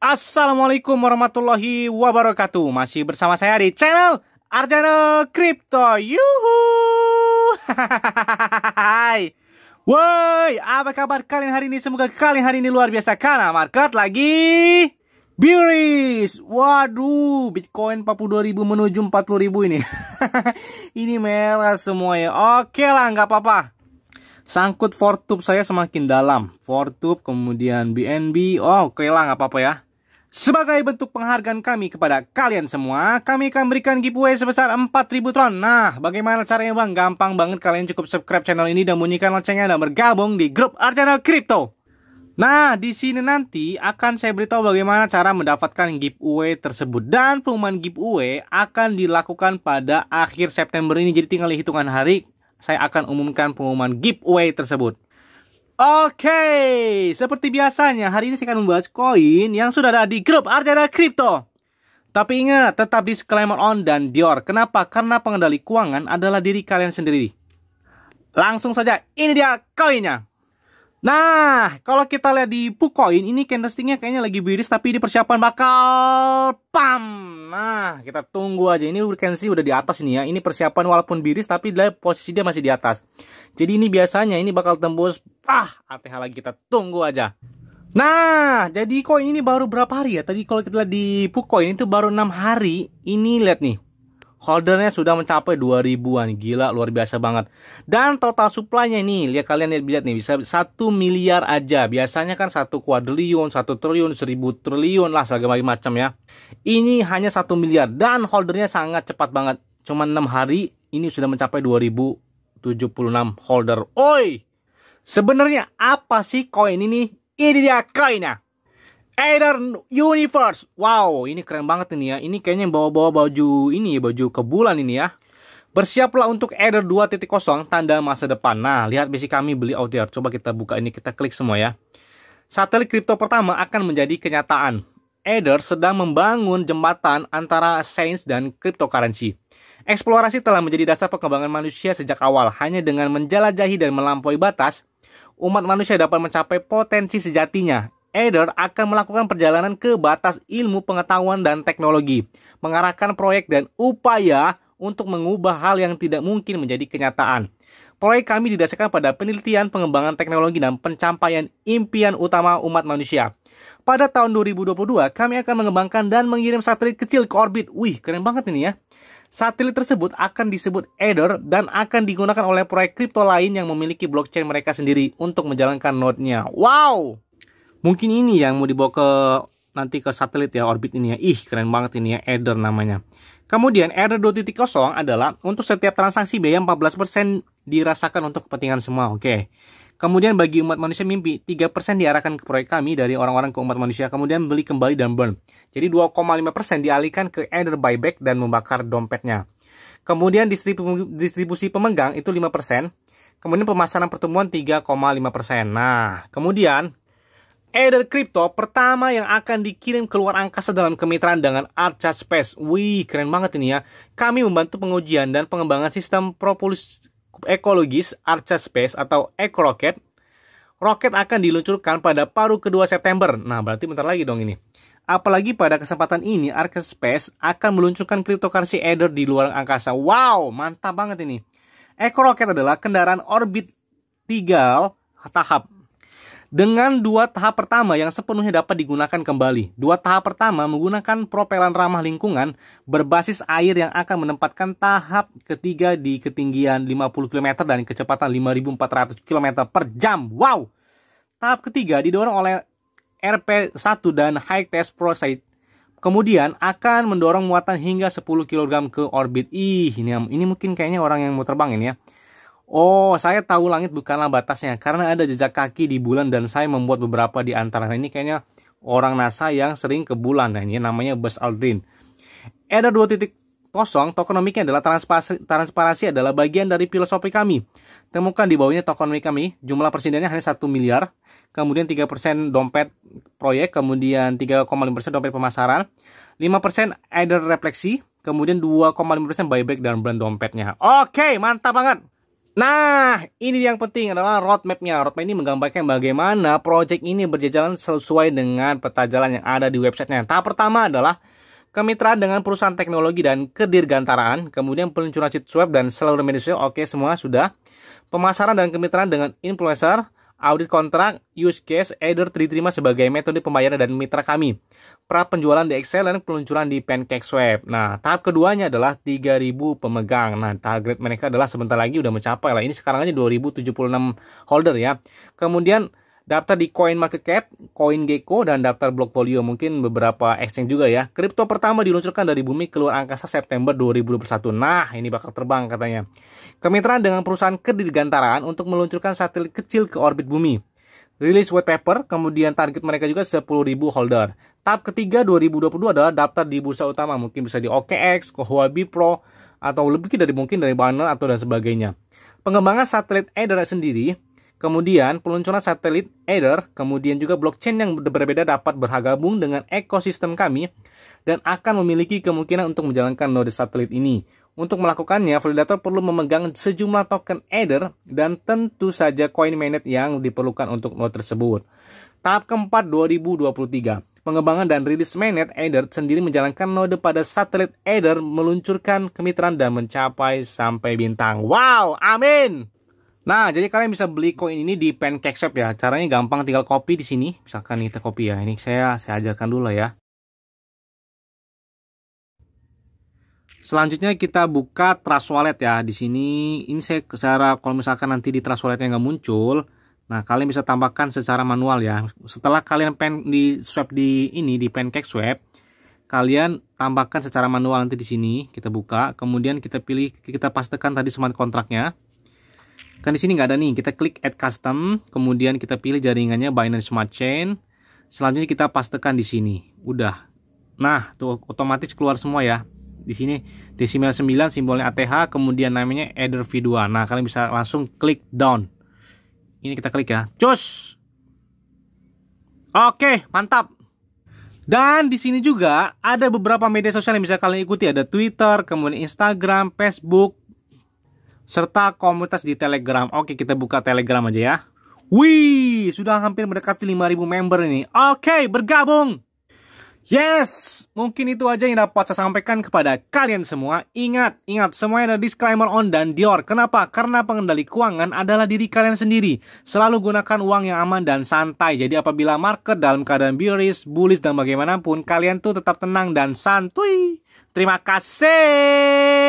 Assalamualaikum warahmatullahi wabarakatuh. Masih bersama saya di channel Arjano Crypto. Yuhu. Hai. Woi, apa kabar kalian hari ini? Semoga kalian hari ini luar biasa karena market lagi bearish. Waduh, Bitcoin 42.000 menuju 40.000 ini. ini merah semua ya. Oke lah, nggak apa-apa sangkut fortube saya semakin dalam. Fortube kemudian BNB. Oh, oke lah nggak apa-apa ya. Sebagai bentuk penghargaan kami kepada kalian semua, kami akan berikan giveaway sebesar 4000 tron. Nah, bagaimana caranya bang? Gampang banget kalian cukup subscribe channel ini dan bunyikan loncengnya dan bergabung di grup arjana Crypto. Nah, di sini nanti akan saya beritahu bagaimana cara mendapatkan giveaway tersebut. Dan pengumuman giveaway akan dilakukan pada akhir September ini. Jadi tinggal hitungan hari, saya akan umumkan pengumuman giveaway tersebut. Oke, seperti biasanya hari ini saya akan membahas koin yang sudah ada di grup Arjana Crypto. Tapi ingat, tetap disclaimer on dan Dior. Kenapa? Karena pengendali keuangan adalah diri kalian sendiri. Langsung saja, ini dia koinnya. Nah, kalau kita lihat di Pukoin, ini candlesticknya kayaknya lagi biris tapi di persiapan bakal pam. Nah, kita tunggu aja. Ini urgensi udah di atas nih ya. Ini persiapan walaupun biris tapi posisi dia masih di atas. Jadi ini biasanya ini bakal tembus, ah, ATH lagi kita tunggu aja. Nah, jadi koin ini baru berapa hari ya? Tadi kalau kita lihat di Pukoin itu baru 6 hari. Ini lihat nih, Holdernya sudah mencapai 2000-an, gila luar biasa banget. Dan total supply-nya ini lihat kalian lihat lihat nih bisa 1 miliar aja. Biasanya kan 1 kuadriliun, 1 triliun, 1000 triliun lah segala macam ya. Ini hanya 1 miliar dan holdernya sangat cepat banget. Cuma 6 hari ini sudah mencapai 2076 holder. Oi! Sebenarnya apa sih koin ini? Ini dia koinnya. Aether Universe. Wow, ini keren banget ini ya. Ini kayaknya bawa-bawa baju ini, ya, baju ke bulan ini ya. Bersiaplah untuk Aether 2.0 tanda masa depan. Nah, lihat misi kami beli OTR. Coba kita buka ini, kita klik semua ya. Satelit kripto pertama akan menjadi kenyataan. Aether sedang membangun jembatan antara sains dan cryptocurrency. Eksplorasi telah menjadi dasar perkembangan manusia sejak awal. Hanya dengan menjelajahi dan melampaui batas, umat manusia dapat mencapai potensi sejatinya. Eder akan melakukan perjalanan ke batas ilmu pengetahuan dan teknologi, mengarahkan proyek dan upaya untuk mengubah hal yang tidak mungkin menjadi kenyataan. Proyek kami didasarkan pada penelitian, pengembangan teknologi, dan pencapaian impian utama umat manusia. Pada tahun 2022, kami akan mengembangkan dan mengirim satelit kecil ke orbit. Wih, keren banget ini ya. Satelit tersebut akan disebut Eder dan akan digunakan oleh proyek kripto lain yang memiliki blockchain mereka sendiri untuk menjalankan node-nya. Wow! Mungkin ini yang mau dibawa ke nanti ke satelit ya orbit ini ya. Ih, keren banget ini ya Ether namanya. Kemudian Ether 2.0 adalah untuk setiap transaksi biaya 14% dirasakan untuk kepentingan semua. Oke. Kemudian bagi umat manusia mimpi, 3% diarahkan ke proyek kami dari orang-orang ke umat manusia, kemudian beli kembali dan burn. Jadi 2,5% dialihkan ke Ether buyback dan membakar dompetnya. Kemudian distribusi, distribusi pemegang itu 5%. Kemudian pemasaran pertemuan 3,5%. Nah, kemudian Ether Crypto pertama yang akan dikirim keluar angkasa dalam kemitraan dengan Arca Space. Wih, keren banget ini ya. Kami membantu pengujian dan pengembangan sistem propulsi ekologis Arca Space atau Eco Rocket. Roket akan diluncurkan pada paruh kedua September. Nah, berarti bentar lagi dong ini. Apalagi pada kesempatan ini, Arca Space akan meluncurkan cryptocurrency Ether di luar angkasa. Wow, mantap banget ini. Eco Rocket adalah kendaraan orbit tiga tahap dengan dua tahap pertama yang sepenuhnya dapat digunakan kembali. Dua tahap pertama menggunakan propelan ramah lingkungan berbasis air yang akan menempatkan tahap ketiga di ketinggian 50 km dan kecepatan 5400 km per jam. Wow! Tahap ketiga didorong oleh RP1 dan High Test Proceed. Kemudian akan mendorong muatan hingga 10 kg ke orbit. Ih, ini, ini mungkin kayaknya orang yang mau terbang ini ya. Oh, saya tahu langit bukanlah batasnya karena ada jejak kaki di bulan dan saya membuat beberapa di antara nah, Ini kayaknya orang NASA yang sering ke bulan. Nah, ini namanya Buzz Aldrin. Ada dua titik kosong, tokonomiknya adalah transparansi, transparansi adalah bagian dari filosofi kami. Temukan di bawahnya tokonomi kami, jumlah persendiannya hanya 1 miliar, kemudian 3% dompet proyek, kemudian 3,5% dompet pemasaran, 5% either refleksi, kemudian 2,5% buyback dan brand dompetnya. Oke, mantap banget. Nah, ini yang penting adalah roadmapnya. Roadmap ini menggambarkan bagaimana project ini berjalan sesuai dengan peta jalan yang ada di websitenya. Tahap pertama adalah kemitraan dengan perusahaan teknologi dan kedirgantaraan, kemudian peluncuran situs web dan seluruh media sosial, oke semua sudah. Pemasaran dan kemitraan dengan influencer, Audit kontrak use case Eder diterima sebagai metode pembayaran dan mitra kami. Pra penjualan di dan peluncuran di pancake swap. Nah, tahap keduanya adalah 3000 pemegang. Nah, target mereka adalah sebentar lagi udah mencapai lah. Ini sekarang aja 2076 holder ya. Kemudian daftar di CoinMarketCap, CoinGecko, dan daftar volume mungkin beberapa exchange juga ya. Kripto pertama diluncurkan dari bumi keluar angkasa September 2021. Nah, ini bakal terbang katanya. Kemitraan dengan perusahaan kedirgantaraan untuk meluncurkan satelit kecil ke orbit bumi. Rilis white paper, kemudian target mereka juga 10.000 holder. Tahap ketiga 2022 adalah daftar di bursa utama, mungkin bisa di OKX, Kohuabi Pro, atau lebih dari mungkin dari Binance atau dan sebagainya. Pengembangan satelit Ether sendiri Kemudian peluncuran satelit Ether, kemudian juga blockchain yang berbeda beda dapat bergabung dengan ekosistem kami dan akan memiliki kemungkinan untuk menjalankan node satelit ini. Untuk melakukannya, validator perlu memegang sejumlah token Ether dan tentu saja koin mainnet yang diperlukan untuk node tersebut. Tahap keempat 2023 pengembangan dan rilis mainnet Ether sendiri menjalankan node pada satelit Ether meluncurkan kemitraan dan mencapai sampai bintang. Wow, amin. Nah, jadi kalian bisa beli koin ini di Pancake Shop ya. Caranya gampang, tinggal copy di sini. Misalkan kita copy ya. Ini saya saya ajarkan dulu lah ya. Selanjutnya kita buka Trust Wallet ya. Di sini ini saya secara kalau misalkan nanti di Trust Walletnya nggak muncul, nah kalian bisa tambahkan secara manual ya. Setelah kalian pen di swap di ini di Pancake Swap, kalian tambahkan secara manual nanti di sini kita buka, kemudian kita pilih kita pastikan tadi smart kontraknya. Kan di sini nggak ada nih. Kita klik add custom, kemudian kita pilih jaringannya Binance Smart Chain. Selanjutnya kita pastekan di sini. Udah. Nah, tuh otomatis keluar semua ya. Di sini desimal 9 simbolnya ATH, kemudian namanya Ether V2. Nah, kalian bisa langsung klik down. Ini kita klik ya. Cus. Oke, mantap. Dan di sini juga ada beberapa media sosial yang bisa kalian ikuti, ada Twitter, kemudian Instagram, Facebook, serta komunitas di Telegram. Oke, kita buka Telegram aja ya. Wih, sudah hampir mendekati 5000 member ini. Oke, bergabung. Yes, mungkin itu aja yang dapat saya sampaikan kepada kalian semua. Ingat, ingat semuanya ada disclaimer on dan Dior. Kenapa? Karena pengendali keuangan adalah diri kalian sendiri. Selalu gunakan uang yang aman dan santai. Jadi apabila market dalam keadaan bearish, bullish dan bagaimanapun, kalian tuh tetap tenang dan santuy. Terima kasih.